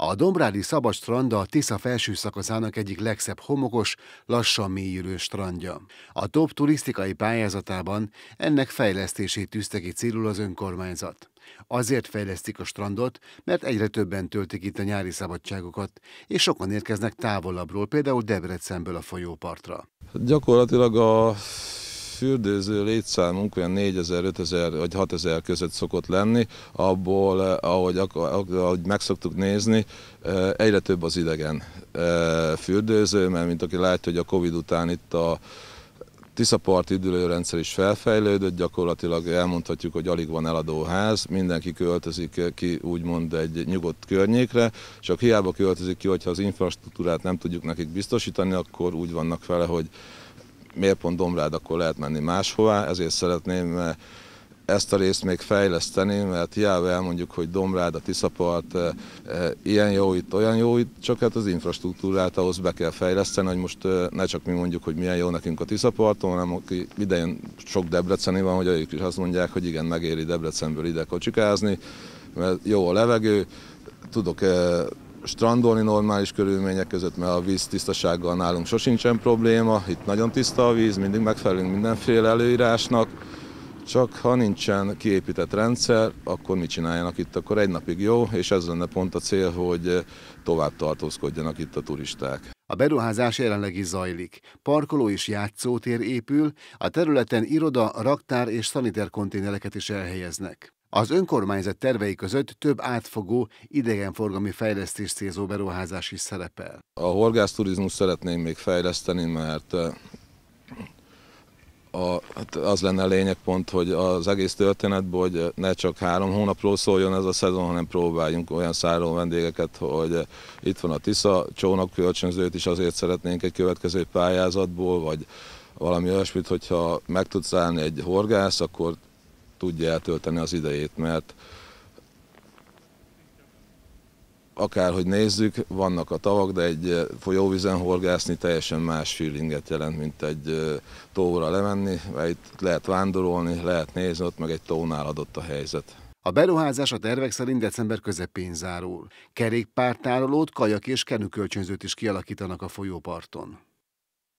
A Dombrádi szabad a Tisza felső szakaszának egyik legszebb homokos, lassan mélyülő strandja. A top turisztikai pályázatában ennek fejlesztését tűzte ki célul az önkormányzat. Azért fejlesztik a strandot, mert egyre többen töltik itt a nyári szabadságokat, és sokan érkeznek távolabbról, például Debrecenből a folyópartra. Hát gyakorlatilag a fürdőző létszámunk olyan 4000-5000 vagy 6000 között szokott lenni, abból, eh, ahogy, ahogy meg szoktuk nézni, eh, egyre több az idegen eh, fürdőző, mert mint aki látja, hogy a Covid után itt a Tiszaparti üdülőrendszer is felfejlődött, gyakorlatilag elmondhatjuk, hogy alig van eladó ház, mindenki költözik ki úgymond egy nyugodt környékre, csak hiába költözik ki, hogyha az infrastruktúrát nem tudjuk nekik biztosítani, akkor úgy vannak vele, hogy miért pont Dombrád, akkor lehet menni máshová, ezért szeretném eh, ezt a részt még fejleszteni, mert hiába elmondjuk, hogy Domrád, a Tiszapart e, e, ilyen jó itt, olyan jó itt, csak hát az infrastruktúrát ahhoz be kell fejleszteni, hogy most e, ne csak mi mondjuk, hogy milyen jó nekünk a Tiszaparton, hanem aki idején sok debreceni van, hogy ők is azt mondják, hogy igen, megéri Debrecenből ide kocsikázni, mert jó a levegő, tudok strandolni normális körülmények között, mert a víz tisztasággal nálunk sosincsen probléma, itt nagyon tiszta a víz, mindig megfelelünk mindenféle előírásnak, csak ha nincsen kiépített rendszer, akkor mit csináljanak itt? Akkor egy napig jó, és ez lenne pont a cél, hogy tovább tartózkodjanak itt a turisták. A beruházás jelenleg is zajlik. Parkoló és játszótér épül, a területen iroda, raktár és szaniterkonténereket is elhelyeznek. Az önkormányzat tervei között több átfogó idegenforgalmi fejlesztés célzó beruházás is szerepel. A horgászturizmus szeretném még fejleszteni, mert eh, a, hát az lenne a lényeg pont, hogy az egész történetből, hogy ne csak három hónapról szóljon ez a szezon, hanem próbáljunk olyan szálló vendégeket, hogy itt van a Tisza csónak kölcsönzőt is azért szeretnénk egy következő pályázatból, vagy valami olyasmit, hogyha meg tudsz állni egy horgász, akkor tudja eltölteni az idejét, mert akárhogy nézzük, vannak a tavak, de egy eh, folyóvizen horgászni teljesen más feelinget jelent, mint egy eh, tóra lemenni, mert itt lehet vándorolni, lehet nézni, ott meg egy tónál adott a helyzet. A beruházás a tervek szerint december közepén zárul. Kerékpártárolót, kajak és kenükölcsönzőt is kialakítanak a folyóparton.